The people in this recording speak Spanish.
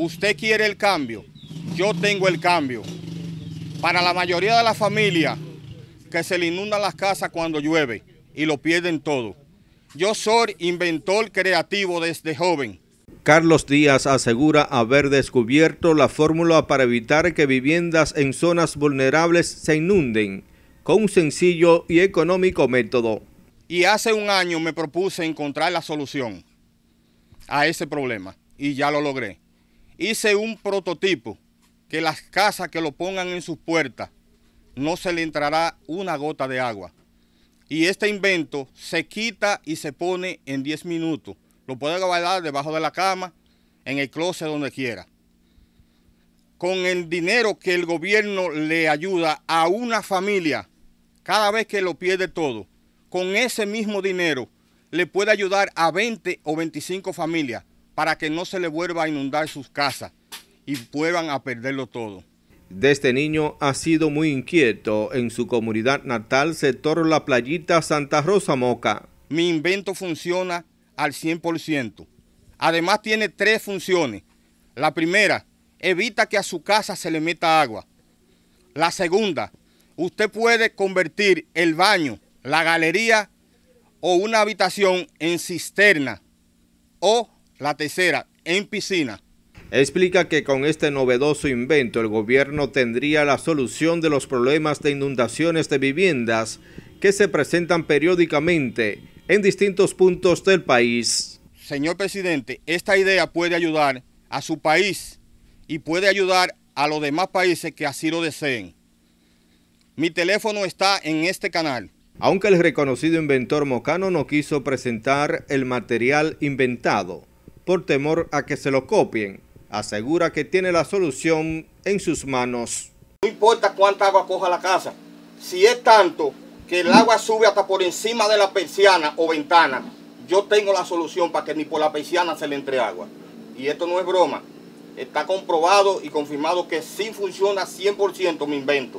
Usted quiere el cambio, yo tengo el cambio. Para la mayoría de las familias que se le inundan las casas cuando llueve y lo pierden todo. Yo soy inventor creativo desde joven. Carlos Díaz asegura haber descubierto la fórmula para evitar que viviendas en zonas vulnerables se inunden con un sencillo y económico método. Y hace un año me propuse encontrar la solución a ese problema y ya lo logré. Hice un prototipo, que las casas que lo pongan en sus puertas no se le entrará una gota de agua. Y este invento se quita y se pone en 10 minutos. Lo puede guardar debajo de la cama, en el closet, donde quiera. Con el dinero que el gobierno le ayuda a una familia, cada vez que lo pierde todo, con ese mismo dinero le puede ayudar a 20 o 25 familias para que no se le vuelva a inundar sus casas y puedan a perderlo todo. este niño ha sido muy inquieto en su comunidad natal, sector La Playita, Santa Rosa Moca. Mi invento funciona al 100%. Además tiene tres funciones. La primera, evita que a su casa se le meta agua. La segunda, usted puede convertir el baño, la galería o una habitación en cisterna o la tercera, en piscina. Explica que con este novedoso invento el gobierno tendría la solución de los problemas de inundaciones de viviendas que se presentan periódicamente en distintos puntos del país. Señor presidente, esta idea puede ayudar a su país y puede ayudar a los demás países que así lo deseen. Mi teléfono está en este canal. Aunque el reconocido inventor Mocano no quiso presentar el material inventado, por temor a que se lo copien, asegura que tiene la solución en sus manos. No importa cuánta agua coja la casa, si es tanto que el agua sube hasta por encima de la persiana o ventana, yo tengo la solución para que ni por la persiana se le entre agua. Y esto no es broma, está comprobado y confirmado que sí funciona 100% mi invento.